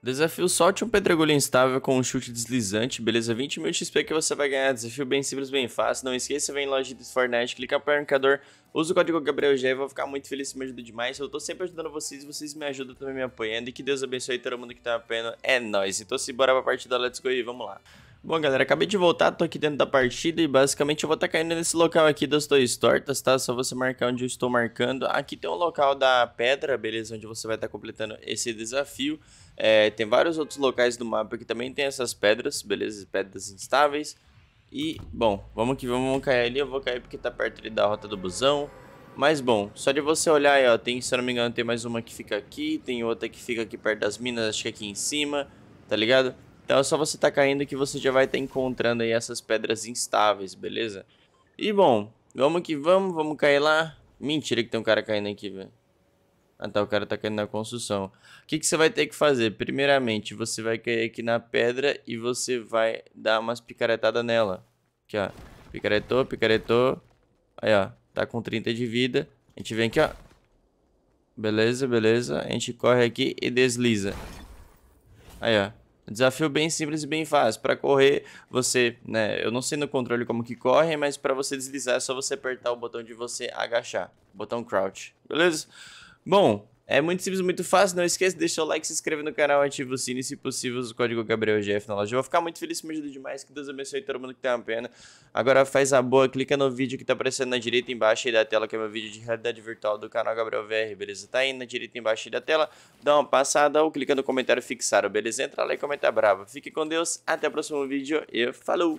Desafio solte um pedregulho instável com um chute deslizante, beleza? 20 mil XP que você vai ganhar, desafio bem simples, bem fácil. Não esqueça, vem em loja de Fortnite, clica no marcador, usa o código GabrielG, vou ficar muito feliz, se me ajuda demais. Eu tô sempre ajudando vocês, e vocês me ajudam também me apoiando e que Deus abençoe todo mundo que tá apoiando. É nóis, então se bora pra partida, let's go e vamos lá. Bom, galera, acabei de voltar, tô aqui dentro da partida e basicamente eu vou estar tá caindo nesse local aqui das torres tortas, tá? Só você marcar onde eu estou marcando. Aqui tem um local da pedra, beleza? Onde você vai estar tá completando esse desafio. É, tem vários outros locais do mapa que também tem essas pedras, beleza? Pedras instáveis. E, bom, vamos que vamos, vamos cair ali. Eu vou cair porque tá perto ali da rota do busão. Mas, bom, só de você olhar aí, ó, tem, se eu não me engano, tem mais uma que fica aqui, tem outra que fica aqui perto das minas, acho que aqui em cima, tá ligado? Então é só você estar tá caindo que você já vai estar tá encontrando aí essas pedras instáveis, beleza? E bom, vamos que vamos, vamos cair lá. Mentira que tem um cara caindo aqui, velho. Ah tá, o cara tá caindo na construção. O que, que você vai ter que fazer? Primeiramente, você vai cair aqui na pedra e você vai dar umas picaretadas nela. Aqui, ó. Picaretou, picaretou. Aí, ó. Tá com 30 de vida. A gente vem aqui, ó. Beleza, beleza. A gente corre aqui e desliza. Aí, ó. Desafio bem simples e bem fácil. Para correr, você, né, eu não sei no controle como que corre, mas para você deslizar é só você apertar o botão de você agachar, botão crouch. Beleza? Bom, é muito simples, muito fácil. Não esqueça de deixar o like, se inscreve no canal, ativa o sino e, se possível, o código GabrielGF na loja. Eu vou ficar muito feliz, me ajuda demais. Que Deus abençoe todo mundo que tem uma pena. Agora faz a boa, clica no vídeo que tá aparecendo na direita embaixo aí da tela, que é meu vídeo de realidade virtual do canal Gabriel VR, beleza? Tá aí na direita embaixo aí da tela, dá uma passada ou clica no comentário fixado, beleza? Entra lá e comenta brava. Fique com Deus, até o próximo vídeo e falou!